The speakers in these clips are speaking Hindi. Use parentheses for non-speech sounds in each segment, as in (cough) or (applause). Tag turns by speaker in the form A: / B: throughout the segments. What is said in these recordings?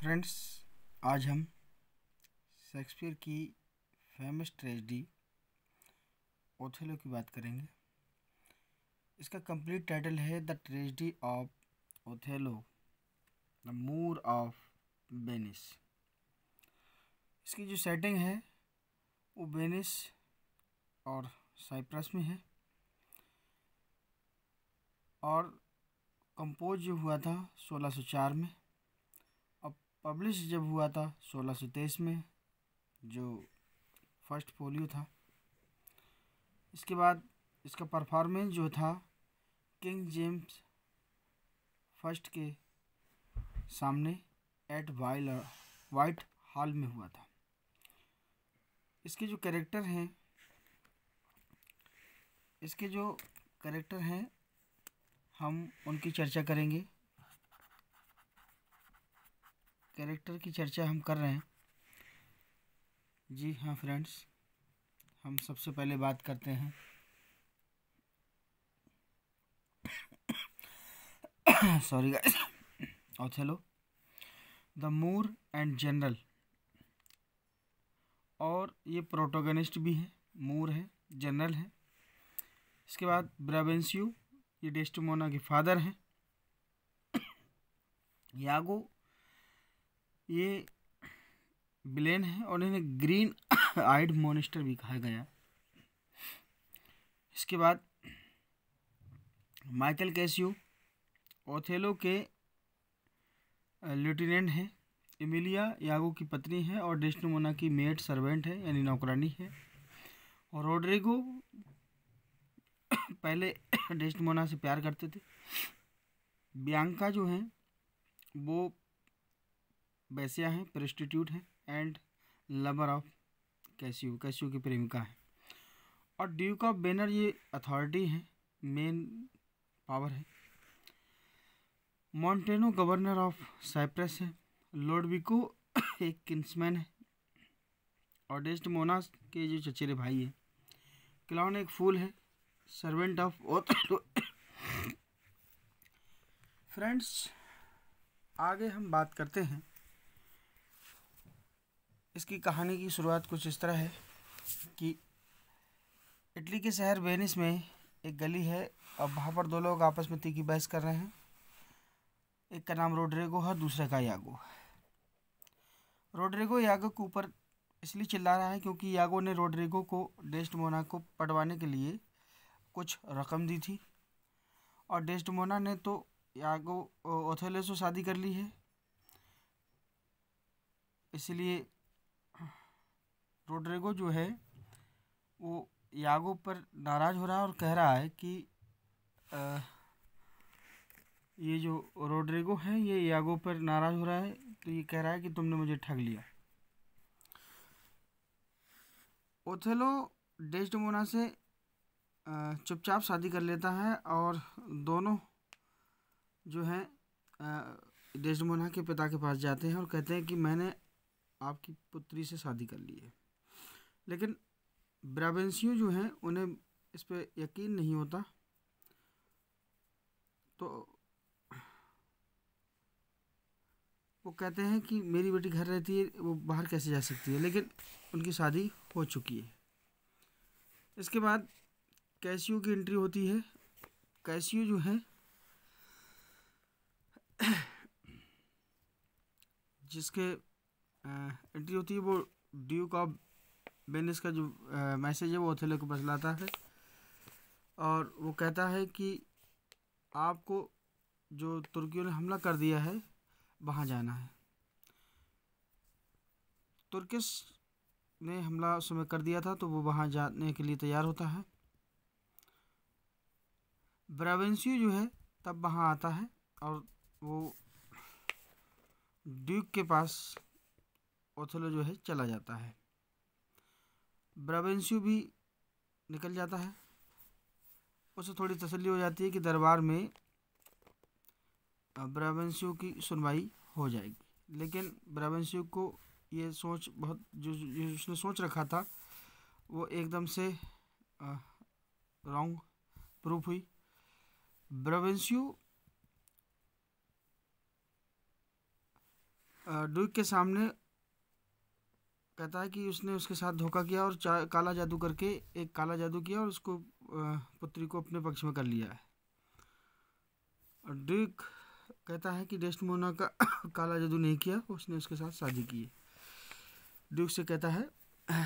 A: फ्रेंड्स आज हम शेक्सपियर की फेमस ट्रेजडी ओथेलो की बात करेंगे इसका कंप्लीट टाइटल है the tragedy of Othello the Moor of Venice इसकी जो सेटिंग है वो बेनिस और साइप्रस में है और कंपोज जो हुआ था 1604 में पब्लिश जब हुआ था सोलह में जो फर्स्ट पोलियो था इसके बाद इसका परफॉर्मेंस जो था किंग जेम्स फर्स्ट के सामने एट वाइल वाइट हॉल में हुआ था इसके जो करेक्टर हैं इसके जो करेक्टर हैं हम उनकी चर्चा करेंगे कैरेक्टर की चर्चा हम कर रहे हैं जी हाँ फ्रेंड्स हम सबसे पहले बात करते हैं sorry guys Othello the Moor and general और ये प्रोटोगनिस्ट भी है मूर है जनरल है इसके बाद ब्रावेंसियो ये डेस्टमोना के फादर हैं यागो (coughs) ये ब्लेन है और इन्हें ग्रीन आइड मोनिस्टर भी कहा गया इसके बाद माइकल कैसियो ओथेलो के लेफ्टिनेंट हैं एमिलिया यागो की पत्नी है और डेस्टमोना की मेड सर्वेंट है यानी नौकरानी है और रोड्रिगो (coughs) पहले डेस्टमोना से प्यार करते थे बियांका जो हैं वो बैसिया है प्रेस्टिट्यूट है and lover of Cassio Cassio की प्रेमिका है और ड्यूक ऑफ बेनर ये अथॉरिटी है मेन पावर है मॉन्टेनो गवर्नर ऑफ साइप्रस है लोडविको (coughs) एक किन्समैन है और डेस्ट मोनास के जो चचेरे भाई हैं क्लाउन एक फूल है सर्वेंट ऑफ फ्रेंड्स आगे हम बात करते हैं इसकी कहानी की शुरुआत कुछ इस तरह है कि इटली के शहर वेनिस में एक गली है और वहाँ पर दो लोग आपस में तीखी बहस कर रहे हैं एक का नाम रोड्रेगो है दूसरे का यागो रोड्रेगो यागो के ऊपर इसलिए चिल्ला रहा है क्योंकि यागो ने रोड्रेगो को डेस्टमोना को पटवाने के लिए कुछ रकम दी थी और डेस्टमोना ने तो यागो ओथेले से शादी कर ली है इसलिए रोड्रेगो जो है वो यागो पर नाराज़ हो रहा है और कह रहा है कि आ, ये जो रोड्रेगो है ये यागो पर नाराज़ हो रहा है तो ये कह रहा है कि तुमने मुझे ठग लिया ओथेलो डेस्टमोना से चुपचाप शादी कर लेता है और दोनों जो हैं डेस्टमोना के पिता के पास जाते हैं और कहते हैं कि मैंने आपकी पुत्री से शादी कर ली है लेकिन ब्रावेंसियों जो हैं उन्हें इस पर यकीन नहीं होता तो वो कहते हैं कि मेरी बेटी घर रहती है वो बाहर कैसे जा सकती है लेकिन उनकी शादी हो चुकी है इसके बाद कैसियो की एंट्री होती है कैसियो जो है जिसके एंट्री होती है वो ड्यूक ऑफ बेनिस का जो मैसेज है वो ओथेलो को बतलाता है और वो कहता है कि आपको जो तुर्कियों ने हमला कर दिया है वहाँ जाना है तुर्किस ने हमला उस समय कर दिया था तो वो वहाँ जाने के लिए तैयार होता है ब्रावेंसियो जो है तब वहाँ आता है और वो ड्यूक के पास ओथेलो जो है चला जाता है ब्रावेंस्यू भी निकल जाता है उससे थोड़ी तसल्ली हो जाती है कि दरबार में ब्रावेंस्यू की सुनवाई हो जाएगी लेकिन ब्रावेंस्यू को ये सोच बहुत जो, जो उसने सोच रखा था वो एकदम से रॉन्ग प्रूफ हुई ब्रावेंस्यू ड्यूक के सामने कहता है कि उसने उसके साथ धोखा किया और काला जादू करके एक काला जादू किया और उसको पुत्री को अपने पक्ष में कर लिया है और ड्रिक कहता है कि डेस्टमोना का काला जादू नहीं किया उसने उसके साथ शादी की है ड्यूक से कहता है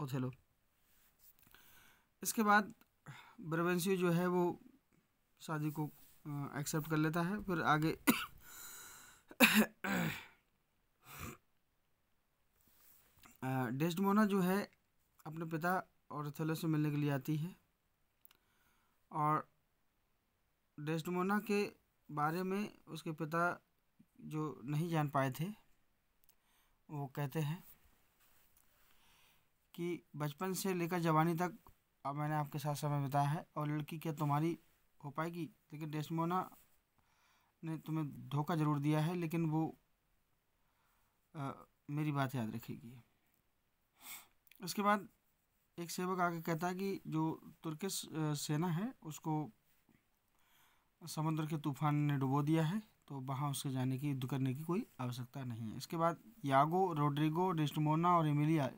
A: ओथेलो इसके बाद ब्रवेंसी जो है वो शादी को एक्सेप्ट कर लेता है फिर आगे डेस्टमोना जो है अपने पिता और ओथेलो से मिलने के लिए आती है और डेस्टमोना के बारे में उसके पिता जो नहीं जान पाए थे वो कहते हैं कि बचपन से लेकर जवानी तक अब मैंने आपके साथ समय बिताया है और लड़की क्या तुम्हारी हो पाएगी लेकिन डेस्टमोना ने तुम्हें धोखा ज़रूर दिया है लेकिन वो आ, मेरी बात याद रखेगी उसके बाद एक सेवक आगे कहता है कि जो तुर्किश सेना है उसको समुद्र के तूफान ने डुबो दिया है तो वहाँ उसके जाने की युद्ध करने की कोई आवश्यकता नहीं है इसके बाद यागो रोड्रिगो डेस्टमोना और एमिलिया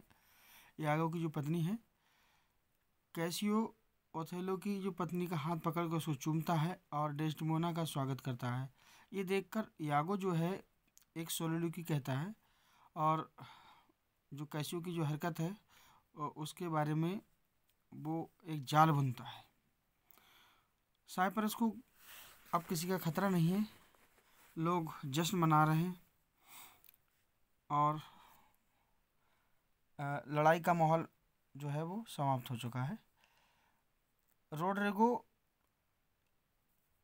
A: यागो की जो पत्नी है कैसियो ओथेलो की जो पत्नी का हाथ पकड़ कर उसको चूमता है और डेस्टमोना का स्वागत करता है ये देखकर यागो जो है एक सोलोलू की कहता है और जो कैसियो की जो हरकत है उसके बारे में वो एक जाल बनता है साइप्रस को अब किसी का खतरा नहीं है लोग जश्न मना रहे हैं और लड़ाई का माहौल जो है वो समाप्त हो चुका है रोड्रेगो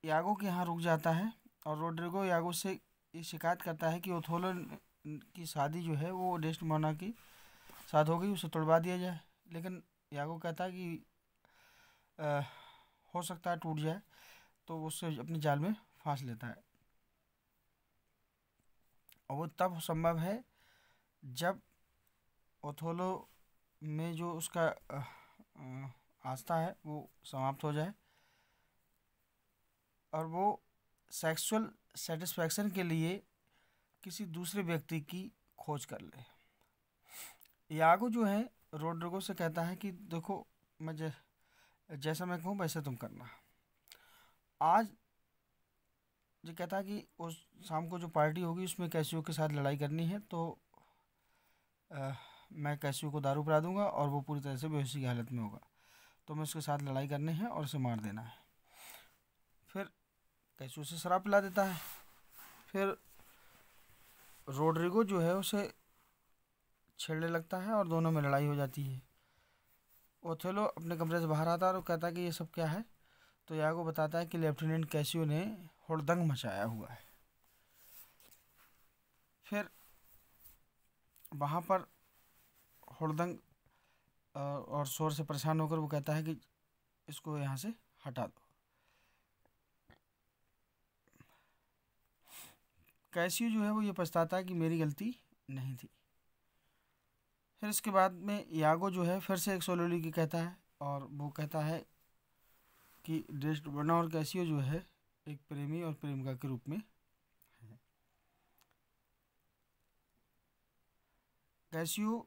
A: यागो के यहाँ रुक जाता है और रोड्रेगो यागो से ये शिकायत करता है कि ओथोलन की शादी जो है वो डेस्टमोना की साथ हो गई उसे तोड़वा दिया जाए लेकिन यागो कहता है कि आ, हो सकता है टूट जाए तो उससे अपने जाल में फांस लेता है और वो तब संभव है जब ओथोलो में जो उसका आस्था है वो समाप्त हो जाए और वो सेक्सुअल सेटिस्फैक्शन के लिए किसी दूसरे व्यक्ति की खोज कर ले यागो जो है रोड्रिगो से कहता है कि देखो मैं जै, जैसा मैं कहूँ वैसे तुम करना आज जो कहता है कि उस शाम को जो पार्टी होगी उसमें कैसियो के साथ लड़ाई करनी है तो आ, मैं कैसियो को दारू पिला दूंगा और वो पूरी तरह से बेहोशी की हालत में होगा तो मैं उसके साथ लड़ाई करनी है और उसे मार देना है फिर कैसियो उसे शराब पिला देता है फिर रोड्रिगो जो है उसे छेड़ने लगता है और दोनों में लड़ाई हो जाती है ओथेलो अपने कमरे से बाहर आता है और कहता है कि ये सब क्या है तो यागो बताता है कि लेफ्टिनेंट कैसियो ने हड़दंग मचाया हुआ है फिर वहाँ पर हड़दंग और शोर से परेशान होकर वो कहता है कि इसको यहाँ से हटा दो कैसियो जो है वो ये पछताता है कि मेरी गलती नहीं थी फिर इसके बाद में यागो जो है फिर से एक सोलोली की कहता है और वो कहता है कि डेस्टबना और कैसियो जो है एक प्रेमी और प्रेमिका के रूप में है कैसियो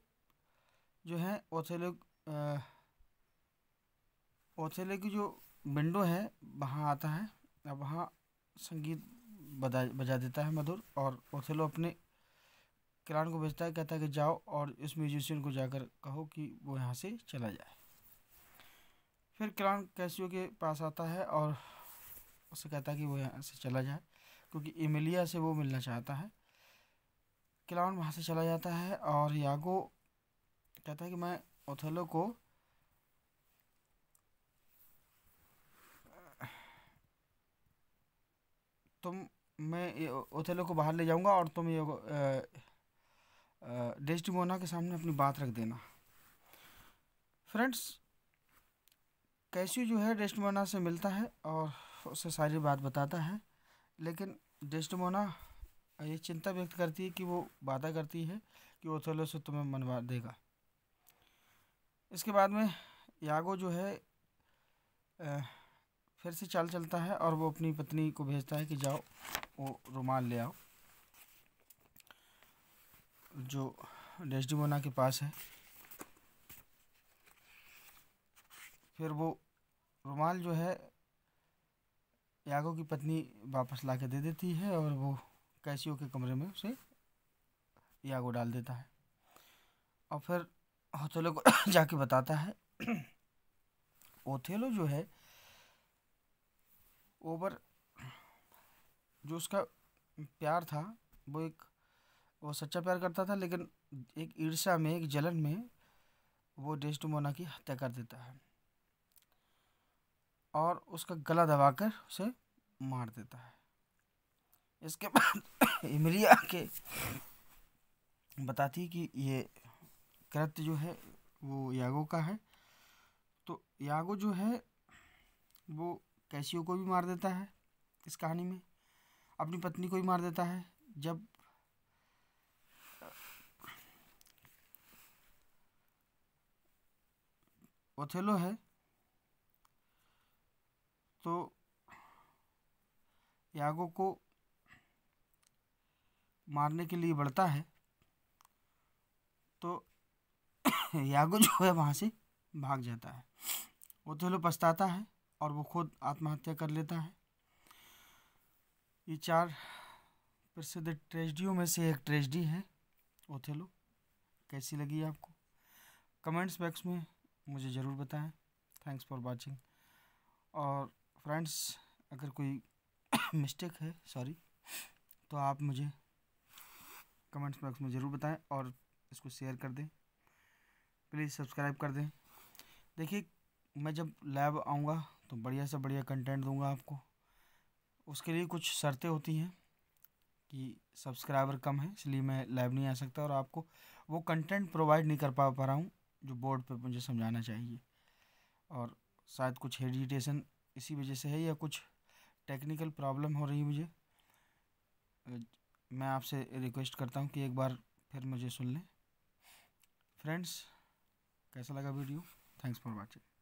A: जो है ओथेलो ओथेले की जो विंडो है वहाँ आता है वहाँ संगीत बजा बजा देता है मधुर और ओथेलो अपने किरान को भेजता है कहता है कि जाओ और इस म्यूजिशियन को जाकर कहो कि वो यहाँ से चला जाए फिर किरान कैसियो के पास आता है और उसे कहता है कि वो यहाँ से चला जाए क्योंकि इमिलिया से वो मिलना चाहता है किरान वहाँ से चला जाता है और यागो कहता है कि मैं ओथेलो को तुम मैं ओथेलो को बाहर ले जाऊंगा और तुम ये डेस्टिमोना के सामने अपनी बात रख देना फ्रेंड्स कैसी जो है डेस्टिमोना से मिलता है और उसे सारी बात बताता है लेकिन डेस्टिमोना ये चिंता व्यक्त करती है कि वो वादा करती है कि वो थोड़े से तुम्हें मनवा देगा इसके बाद में यागो जो है फिर से चाल चलता है और वो अपनी पत्नी को भेजता है कि जाओ वो रुमाल ले आओ जो डैश मोना के पास है फिर वो रुमाल जो है यागो की पत्नी वापस ला के दे देती है और वो कैसीओ के कमरे में उसे यागो डाल देता है और फिर होथेलो को (coughs) जाके बताता है (coughs) ओथेलो जो है ओवर जो उसका प्यार था वो एक वो सच्चा प्यार करता था लेकिन एक ईर्षा में एक जलन में वो डेस्टमोना की हत्या कर देता है और उसका गला दबाकर उसे मार देता है इसके बाद इमरिया (coughs) के बताती कि ये कृत्य जो है वो यागो का है तो यागो जो है वो कैसियो को भी मार देता है इस कहानी में अपनी पत्नी को भी मार देता है जब ओथेलो है तो यागो को मारने के लिए बढ़ता है तो (coughs) यागो जो है वहाँ से भाग जाता है ओथेलो पछताता है और वो खुद आत्महत्या कर लेता है ये चार प्रसिद्ध ट्रेजडियों में से एक ट्रेजडी है ओथेलो कैसी लगी आपको कमेंट्स बॉक्स में मुझे ज़रूर बताएं थैंक्स फॉर वाचिंग और फ्रेंड्स अगर कोई मिस्टेक (coughs) है सॉरी तो आप मुझे कमेंट्स बॉक्स में ज़रूर बताएं और इसको शेयर कर दें प्लीज़ सब्सक्राइब कर दें देखिए मैं जब लैब आऊँगा तो बढ़िया से बढ़िया कंटेंट दूंगा आपको उसके लिए कुछ शर्तें होती हैं कि सब्सक्राइबर कम है इसलिए मैं लाइव नहीं आ सकता और आपको वो कंटेंट प्रोवाइड नहीं कर पा पा रहा हूँ जो बोर्ड पर मुझे समझाना चाहिए और शायद कुछ हेडिटेशन इसी वजह से है या कुछ टेक्निकल प्रॉब्लम हो रही है मुझे मैं आपसे रिक्वेस्ट करता हूँ कि एक बार फिर मुझे सुन लें फ्रेंड्स कैसा लगा वीडियो थैंक्स फॉर वॉचिंग